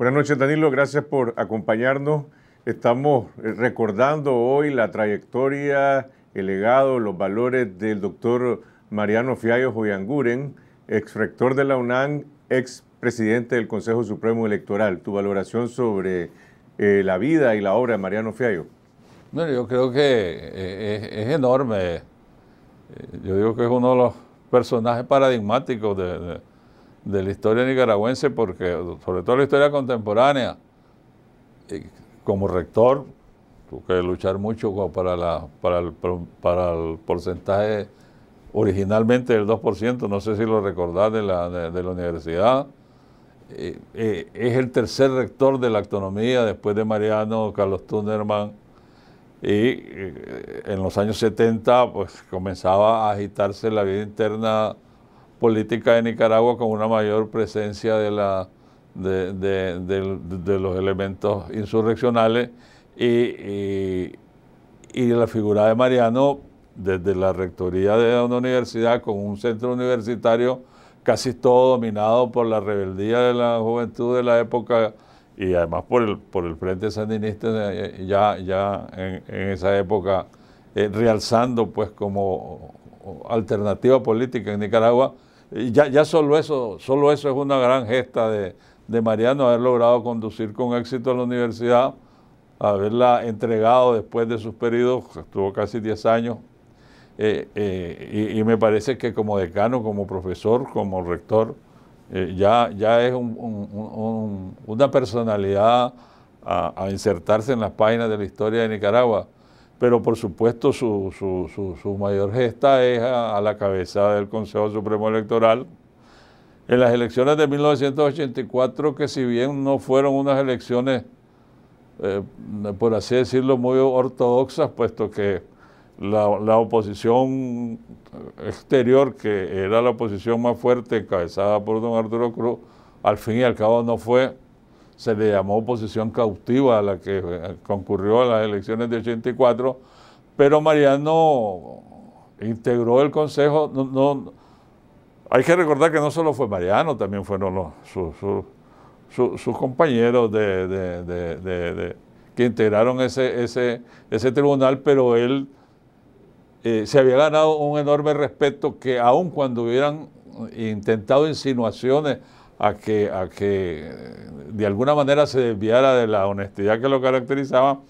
Buenas noches, Danilo. Gracias por acompañarnos. Estamos eh, recordando hoy la trayectoria, el legado, los valores del doctor Mariano Fiallo Joyanguren, ex rector de la UNAM, ex presidente del Consejo Supremo Electoral. Tu valoración sobre eh, la vida y la obra de Mariano Fiallo. Bueno, yo creo que eh, es, enorme. Yo digo que es uno de los personajes paradigmáticos de de la historia nicaragüense, porque sobre todo la historia contemporánea, como rector, tuve que luchar mucho para, la, para, el, para el porcentaje originalmente del 2%, no sé si lo recordás de la, de, la universidad. Eh, eh, es el tercer rector de la autonomía después de Mariano, Carlos Tunerman. Y eh, en los años 70 pues, comenzaba a agitarse la vida interna política de Nicaragua con una mayor presencia de, la, de, los elementos insurreccionales y, y, la figura de Mariano desde la rectoría de una universidad con un centro universitario casi todo dominado por la rebeldía de la juventud de la época y además por el, por el Frente Sandinista eh, ya, ya en, esa época eh, realzando pues como alternativa política en Nicaragua ya, ya solo, eso, solo eso es una gran gesta de, Mariano, haber logrado conducir con éxito a la universidad, haberla entregado después de sus periodos, estuvo casi 10 años, eh, eh, y, me parece que como decano, como profesor, como rector, eh, ya, ya es una personalidad a insertarse en las páginas de la historia de Nicaragua pero por supuesto su, su, mayor gesta es a, la cabeza del Consejo Supremo Electoral. En las elecciones de 1984, que si bien no fueron unas elecciones, eh, por así decirlo, muy ortodoxas, puesto que la, la, oposición exterior, que era la oposición más fuerte encabezada por don Arturo Cruz, al fin y al cabo no fue se le llamó oposición cautiva a la que eh, concurrió a las elecciones de 84, pero Mariano integró el Consejo. No, hay que recordar que no solo fue Mariano, también fueron sus, compañeros de, que integraron ese, ese, ese tribunal, pero él eh, se había ganado un enorme respeto que aun cuando hubieran intentado insinuaciones a que, a que eh, de alguna manera se desviara de la honestidad que lo caracterizaba,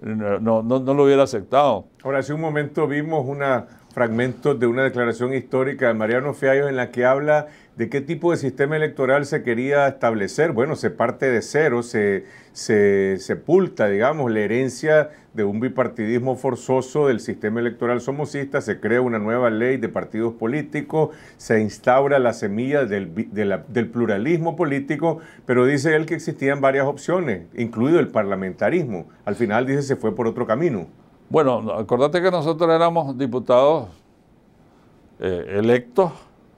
no, lo hubiera aceptado. Ahora, hace un momento vimos una, fragmento de una declaración histórica de Mariano Fiallo en la que habla de qué tipo de sistema electoral se quería establecer. Bueno, se parte de cero, se, sepulta, digamos, la herencia de un bipartidismo forzoso del sistema electoral somocista, se crea una nueva ley de partidos políticos, se instaura la semilla del, pluralismo político, pero dice él que existían varias opciones, incluido el parlamentarismo. Al final dice se fue por otro camino. Bueno, acordate que nosotros éramos diputados eh, electos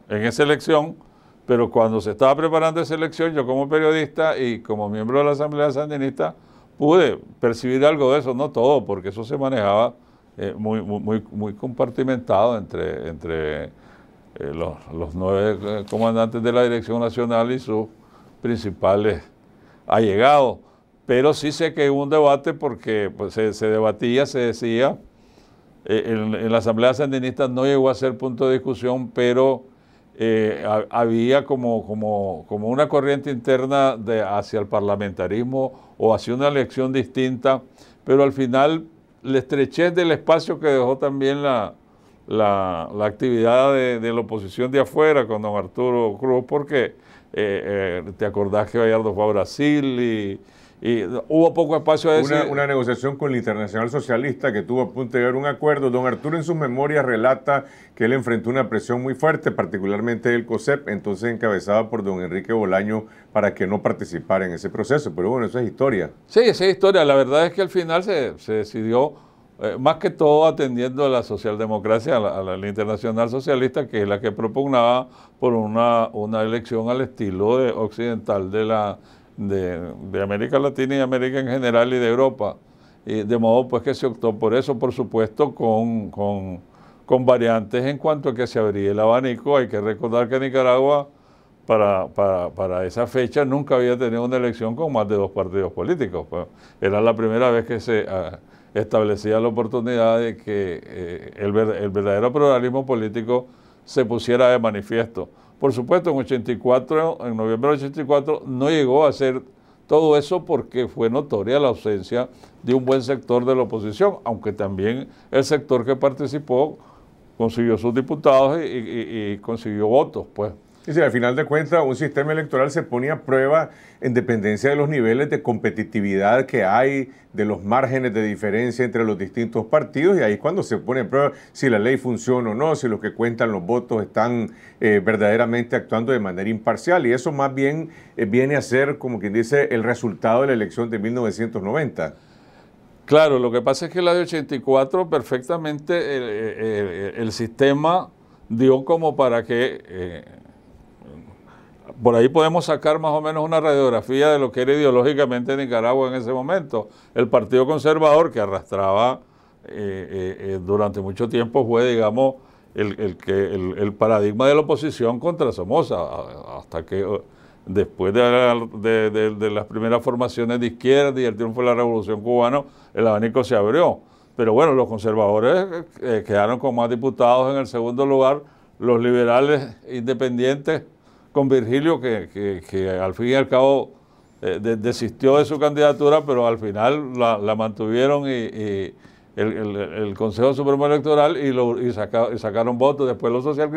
en esa elección, pero cuando se estaba preparando esa elección, yo como periodista y como miembro de la Asamblea Sandinista, pude percibir algo de eso, no todo, porque eso se manejaba eh, muy, muy, muy compartimentado entre, entre eh, los, nueve eh, comandantes de la Dirección Nacional y sus principales allegados. Pero sí sé que hubo un debate porque pues, se, debatía, se decía, en, la Asamblea Sandinista no llegó a ser punto de discusión, pero eh, había como, como, una corriente interna de, hacia el parlamentarismo o hacia una elección distinta, pero al final la estrechez del espacio que dejó también la, actividad de, la oposición de afuera con don Arturo Cruz, porque eh, eh, te acordás que Gallardo fue a Brasil y y hubo poco espacio a decir. Una, negociación con la Internacional Socialista que tuvo a punto de llegar un acuerdo. Don Arturo en sus memorias relata que él enfrentó una presión muy fuerte, particularmente del COSEP, entonces encabezada por don Enrique Bolaño, para que no participara en ese proceso. Pero bueno, eso es historia. Sí, esa es historia. La verdad es que al final se, decidió, eh, más que todo atendiendo a la socialdemocracia, a la, Internacional Socialista, que es la que propugnaba por una, una elección al estilo occidental de la de, América Latina y América en general y de Europa. Y de modo pues que se optó por eso, por supuesto, con, con, variantes en cuanto a que se abría el abanico. Hay que recordar que Nicaragua para, esa fecha nunca había tenido una elección con más de dos partidos políticos. Pues, era la primera vez que se ah, establecía la oportunidad de que eh, el verdadero pluralismo político se pusiera de manifiesto. Por supuesto, en 84, en noviembre de 84, no llegó a ser todo eso porque fue notoria la ausencia de un buen sector de la oposición, aunque también el sector que participó consiguió sus diputados y, y consiguió votos, pues. Y decir, al final de cuentas, un sistema electoral se pone a prueba en dependencia de los niveles de competitividad que hay, de los márgenes de diferencia entre los distintos partidos, y ahí es cuando se pone a prueba si la ley funciona o no, si los que cuentan los votos están eh, verdaderamente actuando de manera imparcial. Y eso más bien eh, viene a ser, como quien dice, el resultado de la elección de 1990. Claro, lo que pasa es que la de 84 perfectamente el, sistema dio como para que... Eh, por ahí podemos sacar más o menos una radiografía de lo que era ideológicamente Nicaragua en ese momento. El Partido Conservador, que arrastraba eh, eh, eh, durante mucho tiempo, fue, digamos, el, el, que, el, paradigma de la oposición contra Somoza, hasta que después de, las primeras formaciones de izquierda y el triunfo de la Revolución Cubana, el abanico se abrió. Pero bueno, los conservadores quedaron con más diputados en el segundo lugar, los liberales independientes con Virgilio, que, al fin y al cabo eh, desistió de su candidatura, pero al final la, mantuvieron y, el, el, Consejo Supremo Electoral y, lo, y, sacaron votos, después los social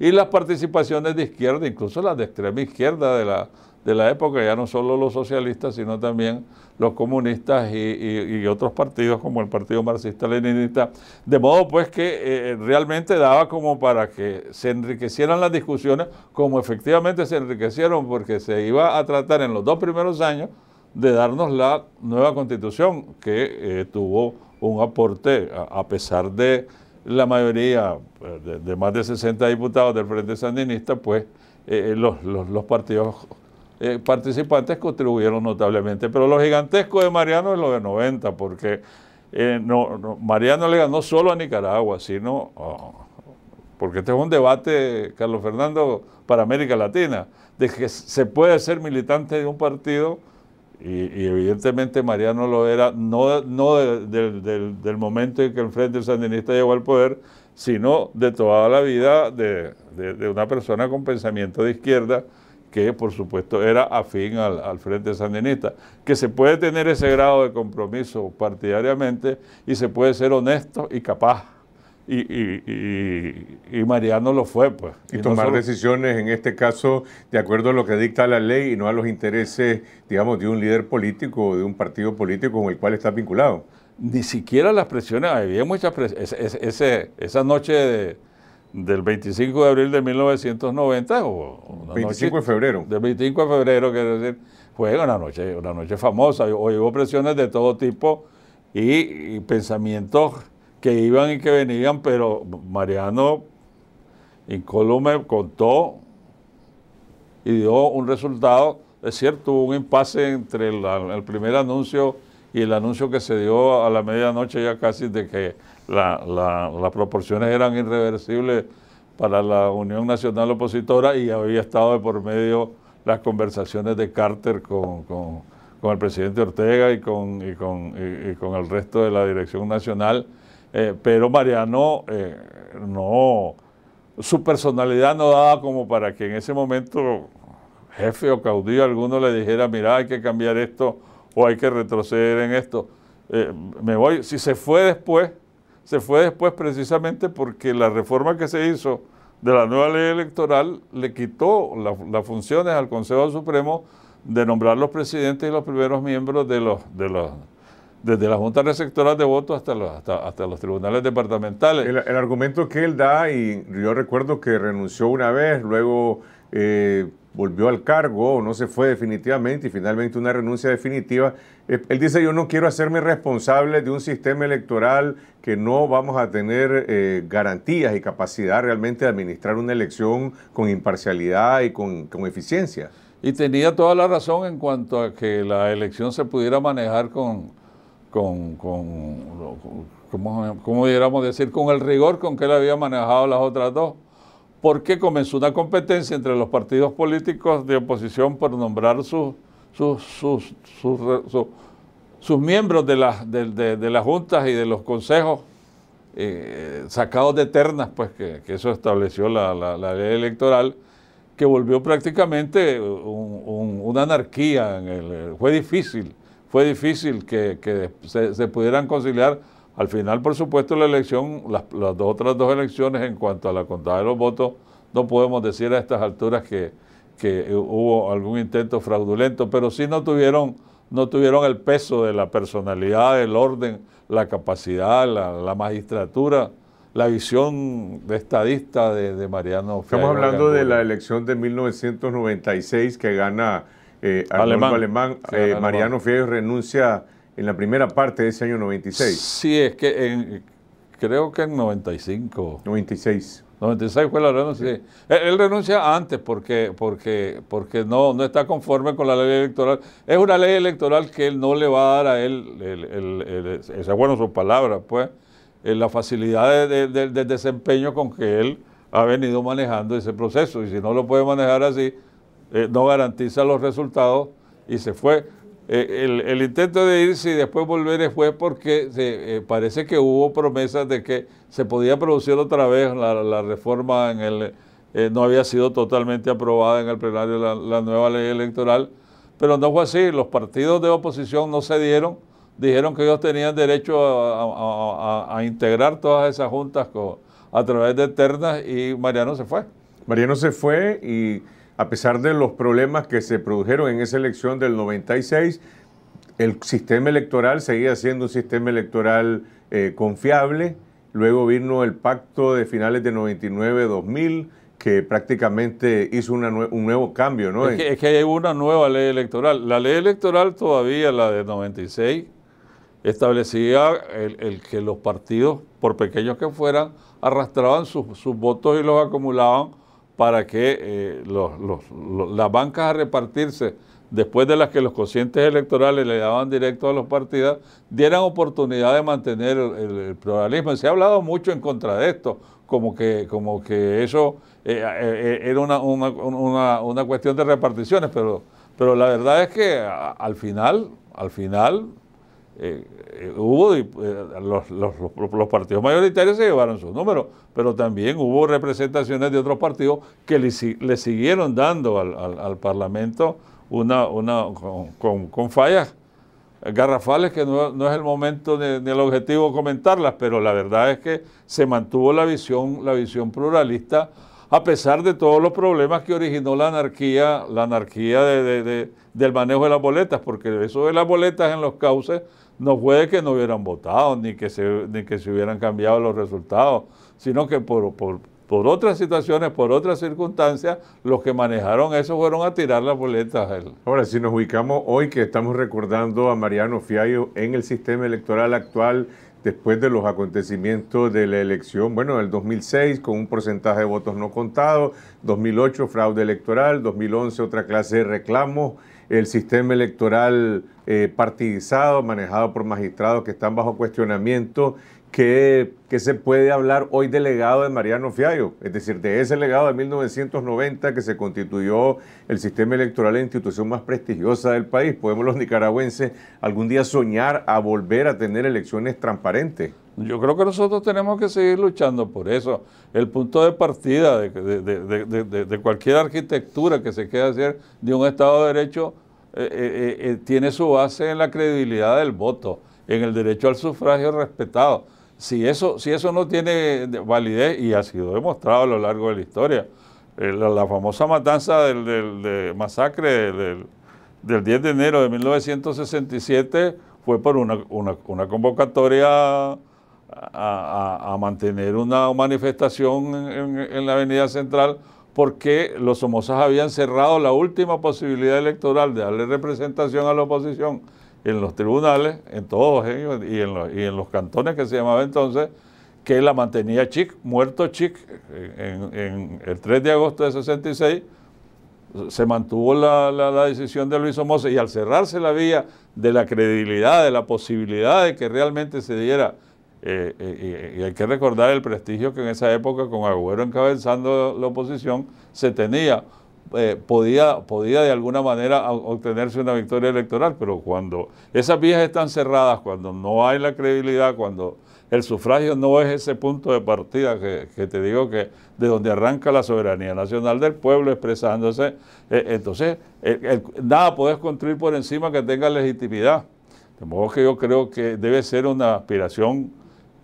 y las participaciones de izquierda, incluso las de extrema izquierda de la, de la época, ya no solo los socialistas, sino también los comunistas y, otros partidos como el Partido Marxista-Leninista. De modo pues que eh, realmente daba como para que se enriquecieran las discusiones, como efectivamente se enriquecieron, porque se iba a tratar en los dos primeros años de darnos la nueva constitución, que eh, tuvo un aporte, a, pesar de la mayoría eh, de, más de 60 diputados del Frente Sandinista, pues los partidos eh, participantes contribuyeron notablemente. Pero lo gigantesco de Mariano es lo de 90, porque eh, no, Mariano le ganó solo a Nicaragua, sino... Oh, porque este es un debate, Carlos Fernando, para América Latina, de que se puede ser militante de un partido y, evidentemente Mariano lo era, no, no del momento en que el Frente Sandinista llegó al poder, sino de toda la vida de, una persona con pensamiento de izquierda que por supuesto era afín al, Frente Sandinista, que se puede tener ese grado de compromiso partidariamente y se puede ser honesto y capaz. Y, Mariano lo fue, pues. Y, tomar decisiones, en este caso, de acuerdo a lo que dicta la ley y no a los intereses, digamos, de un líder político o de un partido político con el cual está vinculado. Ni siquiera las presiones, había muchas presiones. esa noche de, del 25 de abril de 1990 o 25 de febrero. Del 25 de febrero, quiero decir, fue una noche, una noche famosa, Hoy hubo presiones de todo tipo y, pensamientos que iban y que venían, pero Mariano Incolume contó y dio un resultado, es cierto, hubo un impasse entre el primer anuncio y el anuncio que se dio a la medianoche ya casi de que las proporciones eran irreversibles para la Unión Nacional Opositora y había estado de por medio las conversaciones de Carter con, el presidente Ortega y con, con, el resto de la dirección nacional. Eh, pero Mariano eh, no, su personalidad no daba como para que en ese momento jefe o caudillo alguno le dijera, mira, hay que cambiar esto o hay que retroceder en esto. Eh, me voy, si se fue después, se fue después precisamente porque la reforma que se hizo de la nueva ley electoral le quitó las funciones al Consejo Supremo de nombrar los presidentes y los primeros miembros de los, desde las juntas receptoras de votos hasta los, hasta, los tribunales departamentales. El, argumento que él da, y yo recuerdo que renunció una vez, luego eh, volvió al cargo o no se fue definitivamente y finalmente una renuncia definitiva. Eh, él dice, yo no quiero hacerme responsable de un sistema electoral que no vamos a tener eh, garantías y capacidad realmente de administrar una elección con imparcialidad y con, eficiencia. Y tenía toda la razón en cuanto a que la elección se pudiera manejar con, con, ¿cómo, decir? Con el rigor con que él había manejado las otras dos porque comenzó una competencia entre los partidos políticos de oposición por nombrar sus, sus, sus, sus miembros de, de, las juntas y de los consejos eh, sacados de ternas, pues que, eso estableció la, la, ley electoral, que volvió prácticamente una anarquía. En el, fue difícil, fue difícil que, se pudieran conciliar al final, por supuesto, la elección, las, dos, otras dos elecciones en cuanto a la contada de los votos, no podemos decir a estas alturas que, hubo algún intento fraudulento, pero sí no tuvieron, no tuvieron el peso de la personalidad, el orden, la capacidad, la, magistratura, la visión de estadista de, Mariano Mariano. Estamos hablando de la elección de 1996 que gana eh, Alemán. Alemán. Eh, Mariano Fierro renuncia en la primera parte de ese año 96. Sí, es que creo que en 95. 96. 96 fue la renuncia. Él, renuncia antes porque, porque, porque no, no está conforme con la ley electoral. Es una ley electoral que él no le va a dar a él, el, el, bueno sus palabras, pues, eh, la facilidad de, desempeño con que él ha venido manejando ese proceso. Y si no lo puede manejar así, eh, no garantiza los resultados y se fue. Eh, el, intento de irse y después volver fue porque eh, parece que hubo promesas de que se podía producir otra vez la, reforma en el eh, no había sido totalmente aprobada en el plenario la, nueva ley electoral, pero no fue así. Los partidos de oposición no se dieron, dijeron que ellos tenían derecho a, integrar todas esas juntas a través de ternas y Mariano se fue. Mariano se fue y a pesar de los problemas que se produjeron en esa elección del 96, el sistema electoral seguía siendo un sistema electoral eh, confiable. Luego vino el pacto de finales de 99-2000, que prácticamente hizo un nuevo cambio, ¿no? Es que, hay una nueva ley electoral. La ley electoral todavía, la de 96, establecía el, que los partidos, por pequeños que fueran, arrastraban sus, sus votos y los acumulaban para que eh, las bancas a repartirse después de las que los cocientes electorales le daban directo a los partidos, dieran oportunidad de mantener el, pluralismo. Se ha hablado mucho en contra de esto, como que, como que eso eh, eh, era una, una, una, cuestión de reparticiones, pero, pero la verdad es que al final, al final, eh, eh, hubo eh, los, partidos mayoritarios se llevaron sus números, pero también hubo representaciones de otros partidos que le, siguieron dando al, Parlamento una, una con, fallas garrafales que no, es el momento ni, el objetivo comentarlas, pero la verdad es que se mantuvo la visión, la visión pluralista a pesar de todos los problemas que originó la anarquía, la anarquía del manejo de las boletas, porque eso de las boletas en los cauces no fue que no hubieran votado ni que se, que se hubieran cambiado los resultados, sino que por, por, otras situaciones, por otras circunstancias, los que manejaron eso fueron a tirar las boletas. Ahora, si nos ubicamos hoy que estamos recordando a Mariano Fiallo en el sistema electoral actual, después de los acontecimientos de la elección, bueno, el 2006 con un porcentaje de votos no contados, 2008 fraude electoral, 2011 otra clase de reclamos el sistema electoral eh, partidizado, manejado por magistrados que están bajo cuestionamiento, que, se puede hablar hoy del legado de Mariano Fiallo, es decir, de ese legado de 1990 que se constituyó el sistema electoral la institución más prestigiosa del país. ¿Podemos los nicaragüenses algún día soñar a volver a tener elecciones transparentes? Yo creo que nosotros tenemos que seguir luchando por eso. El punto de partida de, de, de, cualquier arquitectura que se quiera hacer de un Estado de Derecho eh, eh, eh, tiene su base en la credibilidad del voto, en el derecho al sufragio respetado. Si eso, si eso no tiene validez, y ha sido demostrado a lo largo de la historia, la, famosa matanza del, del masacre del, del, 10 de enero de 1967 fue por una, una convocatoria a, mantener una manifestación en, la Avenida Central porque los somozas habían cerrado la última posibilidad electoral de darle representación a la oposición en los tribunales, en todos ellos y en los, cantones que se llamaba entonces, que la mantenía Chic, muerto Chic, en, el 3 de agosto de 66 se mantuvo la, la, decisión de Luis Somoza y al cerrarse la vía de la credibilidad, de la posibilidad de que realmente se diera eh, eh, y hay que recordar el prestigio que en esa época, con Agüero encabezando la oposición, se tenía. Eh, podía, podía de alguna manera obtenerse una victoria electoral, pero cuando esas vías están cerradas, cuando no hay la credibilidad, cuando el sufragio no es ese punto de partida que, te digo que de donde arranca la soberanía nacional del pueblo expresándose, entonces nada puedes construir por encima que tenga legitimidad. De modo que yo creo que debe ser una aspiración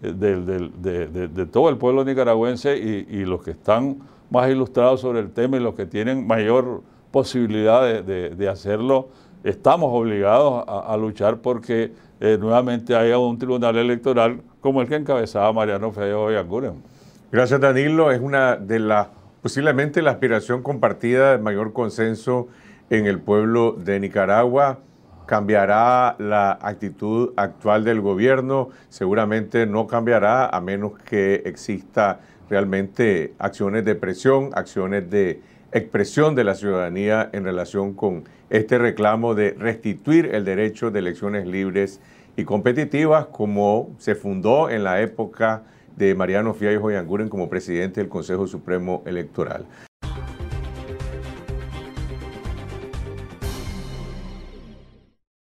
eh, de, todo el pueblo nicaragüense y, los que están más ilustrados sobre el tema y los que tienen mayor posibilidad de, hacerlo, estamos obligados a, luchar porque eh, nuevamente haya un tribunal electoral como el que encabezaba Mariano Feo y Anguren. Gracias, Danilo. Es una de las, posiblemente la aspiración compartida de mayor consenso en el pueblo de Nicaragua cambiará la actitud actual del gobierno, seguramente no cambiará a menos que exista realmente acciones de presión, acciones de expresión de la ciudadanía en relación con este reclamo de restituir el derecho de elecciones libres y competitivas como se fundó en la época de Mariano y Joyanguren como presidente del Consejo Supremo Electoral.